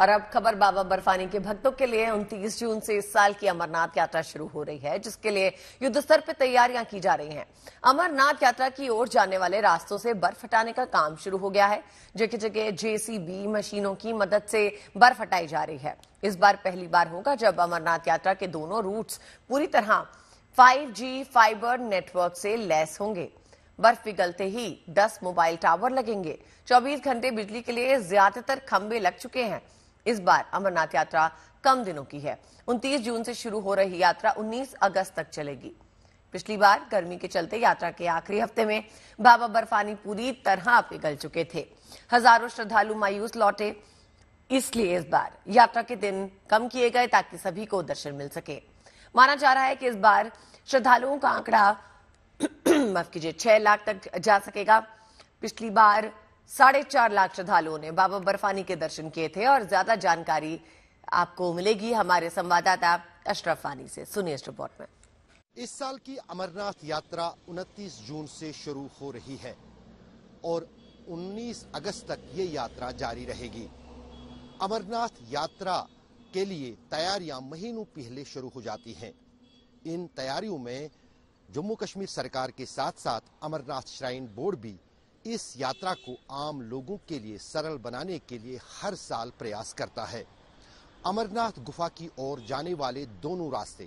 और अब खबर बाबा बर्फानी के भक्तों के लिए 29 जून से इस साल की अमरनाथ यात्रा शुरू हो रही है जिसके लिए युद्ध स्तर पर तैयारियां की जा रही हैं अमरनाथ यात्रा की ओर जाने वाले रास्तों से बर्फ हटाने का काम शुरू हो गया है जगह जगह जेसीबी मशीनों की मदद से बर्फ हटाई जा रही है इस बार पहली बार होगा जब अमरनाथ यात्रा के दोनों रूट पूरी तरह फाइव फाइबर नेटवर्क से लैस होंगे बर्फ पिघलते ही 10 मोबाइल टावर लगेंगे 24 घंटे बिजली के लिए ज्यादातर खंबे लग चुके हैं इस बार अमरनाथ यात्रा कम दिनों की है 29 जून से शुरू हो रही यात्रा 19 अगस्त तक चलेगी पिछली बार गर्मी के चलते यात्रा के आखिरी हफ्ते में बाबा बर्फानी पूरी तरह पिघल चुके थे हजारों श्रद्धालु मायूस लौटे इसलिए इस बार यात्रा के दिन कम किए गए ताकि सभी को दर्शन मिल सके माना जा रहा है कि इस बार श्रद्धालुओं का आंकड़ा माफ कीजिए छह लाख तक जा सकेगा पिछली बार साढ़े चार लाख श्रद्धालुओं ने बाबा बर्फानी के दर्शन किए थे और ज्यादा जानकारी आपको मिलेगी हमारे संवाददाता अशरफ से सुनिए इस रिपोर्ट में इस साल की अमरनाथ यात्रा 29 जून से शुरू हो रही है और 19 अगस्त तक ये यात्रा जारी रहेगी अमरनाथ यात्रा के लिए तैयारियां महीनों पहले शुरू हो जाती हैं इन तैयारियों में जम्मू कश्मीर सरकार के साथ साथ अमरनाथ श्राइन बोर्ड भी इस यात्रा को आम लोगों के लिए सरल बनाने के लिए हर साल प्रयास करता है अमरनाथ गुफा की ओर जाने वाले दोनों रास्ते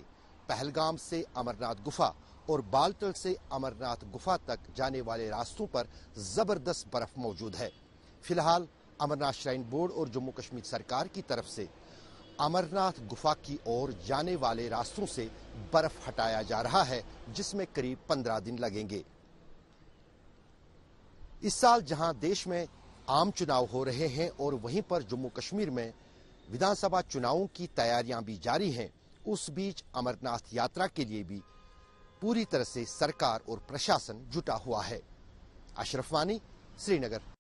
पहलगाम से अमरनाथ गुफा और बालतल से अमरनाथ गुफा तक जाने वाले रास्तों पर ज़बरदस्त बर्फ मौजूद है फिलहाल अमरनाथ श्राइन बोर्ड और जम्मू कश्मीर सरकार की तरफ से अमरनाथ गुफा की ओर जाने वाले रास्तों से बर्फ हटाया जा रहा है जिसमें करीब पंद्रह दिन लगेंगे इस साल जहां देश में आम चुनाव हो रहे हैं और वहीं पर जम्मू कश्मीर में विधानसभा चुनावों की तैयारियां भी जारी हैं उस बीच अमरनाथ यात्रा के लिए भी पूरी तरह से सरकार और प्रशासन जुटा हुआ है अशरफ वानी श्रीनगर